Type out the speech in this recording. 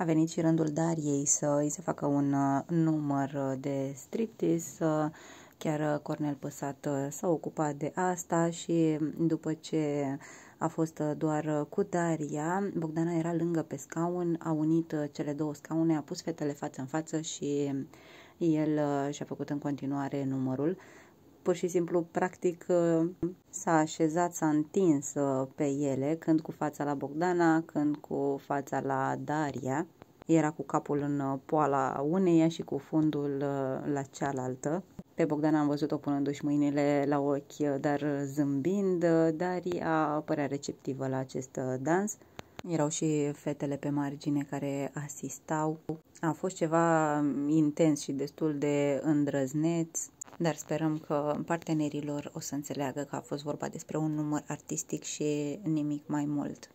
a venit și rândul Dariei să îi se facă un uh, număr de striptease, uh, chiar uh, Cornel Păsat s-a ocupat de asta și după ce a fost doar cu Daria, Bogdana era lângă pe scaun, a unit cele două scaune, a pus fetele față în față și el și-a făcut în continuare numărul pur și simplu, practic, uh, s-a așezat, s-a întins uh, pe ele, când cu fața la Bogdana, când cu fața la Daria. Era cu capul în uh, poala uneia și cu fundul la cealaltă. Pe Bogdana am văzut-o punându-și mâinile la ochi, dar zâmbind, Daria părea receptivă la acest dans. Erau și fetele pe margine care asistau. A fost ceva intens și destul de îndrăzneț, dar sperăm că partenerilor o să înțeleagă că a fost vorba despre un număr artistic și nimic mai mult.